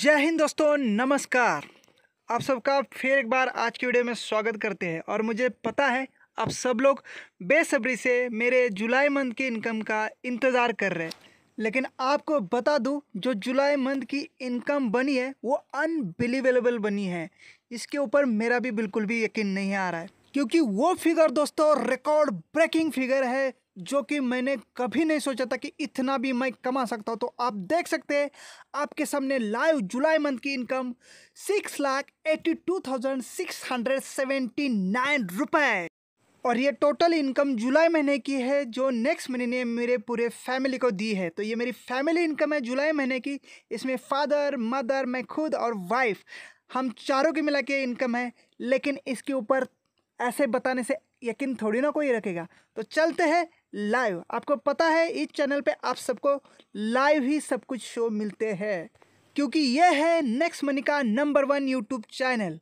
जय हिंद दोस्तों नमस्कार आप सबका फिर एक बार आज की वीडियो में स्वागत करते हैं और मुझे पता है आप सब लोग बेसब्री से मेरे जुलाई मंथ की इनकम का इंतज़ार कर रहे हैं लेकिन आपको बता दूं जो जुलाई मंथ की इनकम बनी है वो अनबिलीवेबल बनी है इसके ऊपर मेरा भी बिल्कुल भी यकीन नहीं आ रहा है क्योंकि वो फिगर दोस्तों रिकॉर्ड ब्रेकिंग फिगर है जो कि मैंने कभी नहीं सोचा था कि इतना भी मैं कमा सकता हूँ तो आप देख सकते हैं आपके सामने लाइव जुलाई मंथ की income six lakh eighty two thousand six hundred seventy nine रुपये और ये टोटल इनकम जुलाई महीने की है जो नेक्स्ट महीने मेरे पूरे फैमिली को दी है तो ये मेरी फैमिली इनकम है जुलाई महीने की इसमें फादर मदर मैं खुद और वाइफ हम चारों की मिला के इनकम है लेकिन इसके ऊपर ऐसे बताने से यकीन थोड़ी ना कोई रखेगा तो चलते हैं लाइव आपको पता है इस चैनल पे आप सबको लाइव ही सब कुछ शो मिलते हैं क्योंकि यह है नेक्स्ट मनी का नंबर वन यूट्यूब चैनल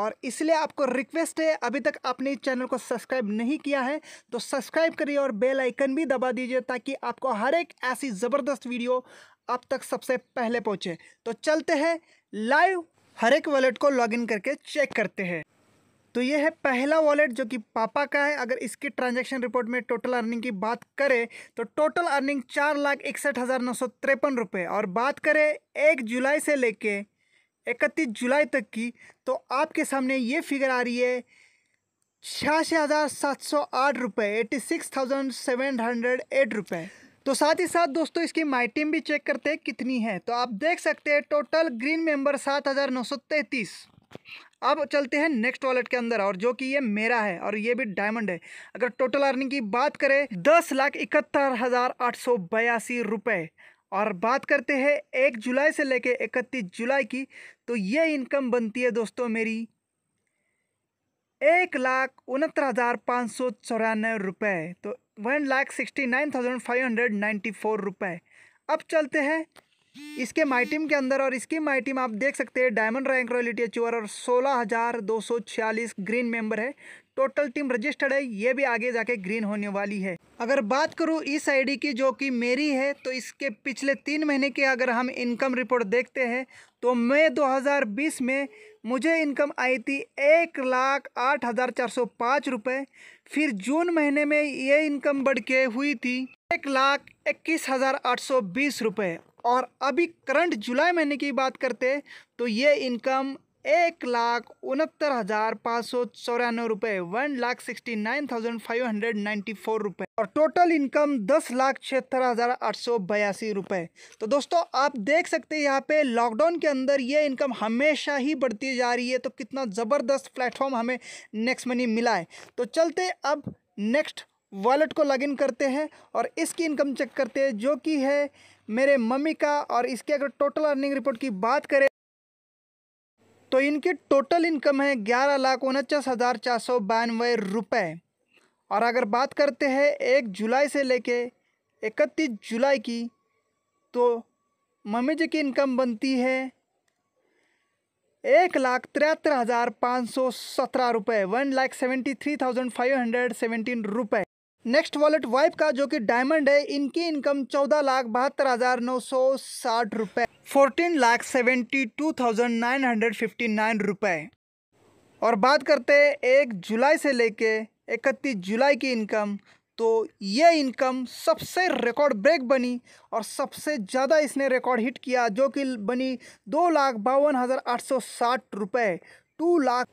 और इसलिए आपको रिक्वेस्ट है अभी तक आपने इस चैनल को सब्सक्राइब नहीं किया है तो सब्सक्राइब करिए और बेल आइकन भी दबा दीजिए ताकि आपको हर एक ऐसी ज़बरदस्त वीडियो आप तक सबसे पहले पहुँचे तो चलते हैं लाइव हर एक वॉलेट को लॉगिन करके चेक करते हैं तो ये है पहला वॉलेट जो कि पापा का है अगर इसकी ट्रांजैक्शन रिपोर्ट में टोटल अर्निंग की बात करें तो टोटल अर्निंग चार लाख इकसठ हज़ार नौ सौ तिरपन रुपये और बात करें एक जुलाई से लेके इकतीस जुलाई तक की तो आपके सामने ये फिगर आ रही है छियासी हज़ार सात सौ आठ रुपये eighty six thousand seven hundred eight रुपये तो साथ ही साथ दोस्तों इसकी माई टीम भी चेक करते हैं कितनी है तो आप देख सकते हैं टोटल ग्रीन मेंबर सात हज़ार नौ सौ तैंतीस अब चलते हैं नेक्स्ट वॉलेट के अंदर और जो कि ये मेरा है और ये भी डायमंड है अगर टोटल अर्निंग की बात करें दस लाख इकहत्तर हज़ार आठ सौ बयासी रुपये और बात करते हैं एक जुलाई से लेके इकतीस जुलाई की तो ये इनकम बनती है दोस्तों मेरी एक लाख उनहत्तर हज़ार पाँच सौ चौरानवे रुपये तो one lakh sixty nine thousand five hundred ninety four रुपये अब चलते हैं इसके माइटिम के अंदर और इसकी माइटिम आप देख सकते हैं डायमंड रैंक रॉयलिटी अचीवर और सोलह हज़ार दो सौ छियालीस ग्रीन मेंबर है टोटल टीम रजिस्टर्ड है ये भी आगे जाके ग्रीन होने वाली है अगर बात करूँ इस आईडी की जो कि मेरी है तो इसके पिछले तीन महीने के अगर हम इनकम रिपोर्ट देखते हैं तो मई 2020 में मुझे इनकम आई थी एक लाख आठ हज़ार चार सौ पाँच रुपये फिर जून महीने में ये इनकम बढ़ के हुई थी एक लाख इक्कीस हज़ार आठ सौ बीस रुपये और अभी करंट जुलाई महीने की बात करते तो ये इनकम एक लाख उनहत्तर हज़ार पाँच सौ चौरानवे रुपये one lakh sixty nine thousand five hundred ninety four रुपये और टोटल इनकम दस लाख छिहत्तर हज़ार आठ सौ बयासी रुपये तो दोस्तों आप देख सकते हैं यहाँ पे लॉकडाउन के अंदर ये इनकम हमेशा ही बढ़ती जा रही है तो कितना ज़बरदस्त प्लेटफॉर्म हमें नेक्स्ट मनी मिला है तो चलते अब नेक्स्ट वॉलेट को लॉगिन करते हैं और इसकी इनकम चेक करते हैं जो कि है मेरे मम्मी का और इसके अगर टोटल अर्निंग रिपोर्ट की बात करें तो इनकी टोटल इनकम है ग्यारह लाख उनचास हज़ार चार सौ बानवे रुपये और अगर बात करते हैं एक जुलाई से लेके इकतीस जुलाई की तो मम्मी जी की इनकम बनती है एक लाख तिहत्तर हज़ार पाँच सौ सत्रह रुपये one lakh seventy three thousand five hundred seventeen रुपये नेक्स्ट वॉलेट वाइप का जो कि डायमंड है इनकी इनकम चौदह लाख बहत्तर हज़ार नौ सौ साठ रुपये fourteen lakh seventy two thousand nine hundred fifty nine रुपये और बात करते हैं एक जुलाई से लेके इकतीस जुलाई की इनकम तो ये इनकम सबसे रिकॉर्ड ब्रेक बनी और सबसे ज़्यादा इसने रिकॉर्ड हिट किया जो कि बनी दो लाख बावन हज़ार आठ सौ साठ रुपये two lakh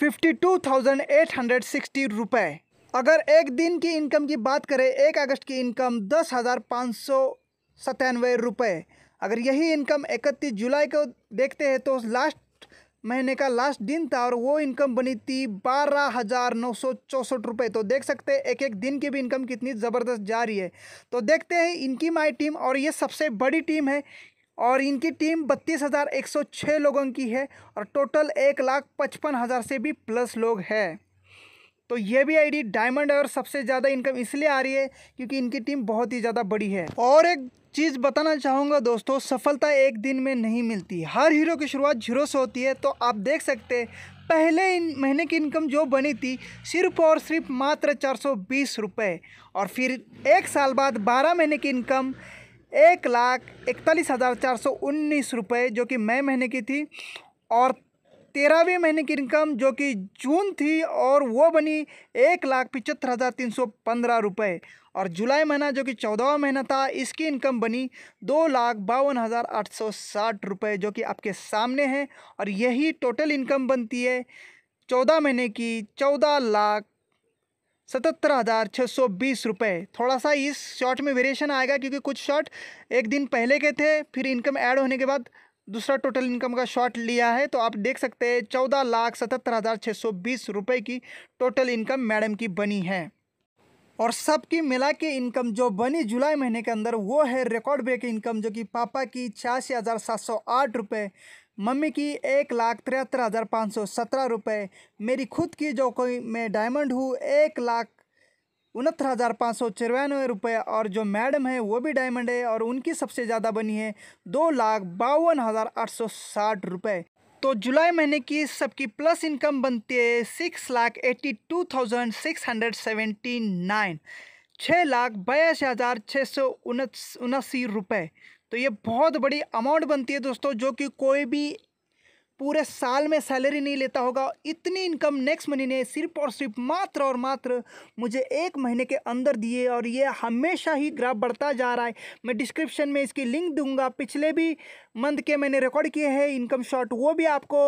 fifty two thousand eight hundred sixty रुपये अगर एक दिन की इनकम की बात करें एक अगस्त की इनकम दस हज़ार पाँच सौ सतानवे रुपये अगर यही इनकम इकतीस जुलाई को देखते हैं तो लास्ट महीने का लास्ट दिन था और वो इनकम बनी थी बारह हज़ार नौ सौ चौंसठ रुपये तो देख सकते हैं एक एक दिन की भी इनकम कितनी ज़बरदस्त जा रही है तो देखते हैं इनकी माई टीम और ये सबसे बड़ी टीम है और इनकी टीम बत्तीस हज़ार एक सौ छः लोगों की है और टोटल एक लाख पचपन हज़ार से भी प्लस लोग हैं तो ये भी आईडी डायमंड और सबसे ज़्यादा इनकम इसलिए आ रही है क्योंकि इनकी टीम बहुत ही ज़्यादा बड़ी है और एक चीज़ बताना चाहूँगा दोस्तों सफलता एक दिन में नहीं मिलती हर हीरो की शुरुआत जीरो से होती है तो आप देख सकते पहले इन महीने की इनकम जो बनी थी सिर्फ और सिर्फ मात्र चार सौ बीस रुपये और फिर एक साल बाद बारह महीने की इनकम एक लाख इकतालीस हज़ार चार सौ उन्नीस रुपये जो कि मई महीने की थी और तेरहवें महीने की इनकम जो कि जून थी और वो बनी एक लाख पिचहत्तर हज़ार तीन सौ पंद्रह रुपये और जुलाई महीना जो कि चौदहवा महीना था इसकी इनकम बनी दो लाख बावन हज़ार आठ सौ साठ रुपये जो कि आपके सामने है और यही टोटल इनकम बनती है चौदह महीने की चौदह लाख सतहत्तर हज़ार छः सौ बीस रुपये थोड़ा सा इस शॉर्ट में वेरिएशन आएगा क्योंकि कुछ शॉर्ट एक दिन पहले के थे फिर इनकम ऐड होने के बाद दूसरा टोटल इनकम का शॉर्ट लिया है तो आप देख सकते हैं चौदह लाख सतहत्तर हज़ार छः सौ बीस रुपये की टोटल इनकम मैडम की बनी है और सबकी मिला के इनकम जो बनी जुलाई महीने के अंदर वो है रिकॉर्ड ब्रेक इनकम जो कि पापा की छियासी हज़ार सात सौ आठ रुपये मम्मी की एक लाख तिहत्तर हज़ार पाँच सौ सत्रह रुपये मेरी खुद की जो कोई मैं डायमंड हूँ एक लाख उनहत्तर हज़ार पाँच सौ चौरानवे रुपये और जो मैडम है वो भी डायमंड है और उनकी सबसे ज़्यादा बनी है दो लाख बावन हज़ार आठ सौ साठ रुपये तो जुलाई महीने की सबकी प्लस इनकम बनती है six lakh eighty two thousand six hundred seventy nine छः लाख बयासी हज़ार छः सौ उनासी रुपये तो ये बहुत बड़ी अमाउंट बनती है दोस्तों जो कि कोई भी पूरे साल में सैलरी नहीं लेता होगा इतनी इनकम नेक्स्ट महीने सिर्फ और सिर्फ मात्र और मात्र मुझे एक महीने के अंदर दिए और ये हमेशा ही ग्राफ बढ़ता जा रहा है मैं डिस्क्रिप्शन में इसकी लिंक दूंगा पिछले भी मंथ के मैंने रिकॉर्ड किए हैं इनकम शॉट वो भी आपको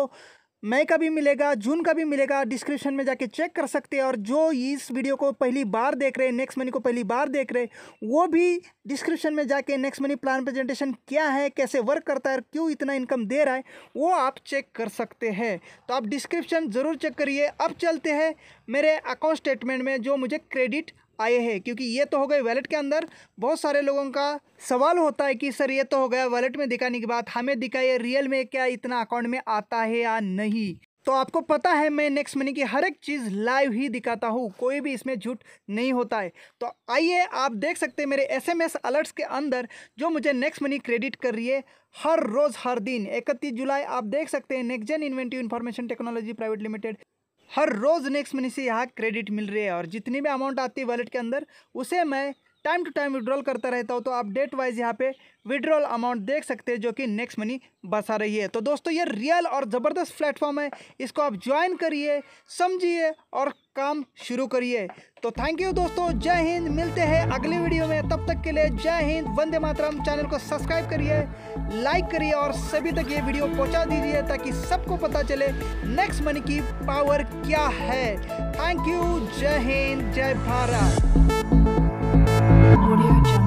मई का भी मिलेगा जून का भी मिलेगा डिस्क्रिप्शन में जाके चेक कर सकते हैं और जो इस वीडियो को पहली बार देख रहे हैं नेक्स्ट मनी को पहली बार देख रहे हैं वो भी डिस्क्रिप्शन में जाके नेक्स्ट मनी प्लान प्रेजेंटेशन क्या है कैसे वर्क करता है और क्यों इतना इनकम दे रहा है वो आप चेक कर सकते हैं तो आप डिस्क्रिप्शन ज़रूर चेक करिए अब चलते हैं मेरे अकाउंट स्टेटमेंट में जो मुझे क्रेडिट आए हैं क्योंकि ये तो हो गए वैलेट के अंदर बहुत सारे लोगों का सवाल होता है कि सर ये तो हो गया वैलेट में दिखाने के बाद हमें दिखाइए रियल में क्या इतना अकाउंट में आता है या नहीं तो आपको पता है मैं नेक्स्ट मनी की हर एक चीज़ लाइव ही दिखाता हूँ कोई भी इसमें झूठ नहीं होता है तो आइए आप देख सकते हैं मेरे एसएमएस अलर्ट्स के अंदर जो मुझे नेक्स्ट मनी क्रेडिट कर रही है हर रोज़ हर दिन इकतीस जुलाई आप देख सकते हैं next gen inventive information technology private limited हर रोज़ नेक्स्ट मनी से यहाँ क्रेडिट मिल रही है और जितनी भी अमाउंट आती है वॉलेट के अंदर उसे मैं टाइम टू टाइम विड्रॉल करता रहता हो तो आप डेट वाइज यहाँ पे विड्रॉल अमाउंट देख सकते हैं जो कि नेक्स्ट मनी बसा रही है तो दोस्तों ये रियल और ज़बरदस्त प्लेटफॉर्म है इसको आप ज्वाइन करिए समझिए और काम शुरू करिए तो थैंक यू दोस्तों जय हिंद मिलते हैं अगली वीडियो में तब तक के लिए जय हिंद वंदे मातरम चैनल को सब्सक्राइब करिए लाइक करिए और सभी तक ये वीडियो पहुंचा दीजिए ताकि सबको पता चले नेक्स्ट मनी की पावर क्या है थैंक यू जय हिंद जय भारत Audio Jungle.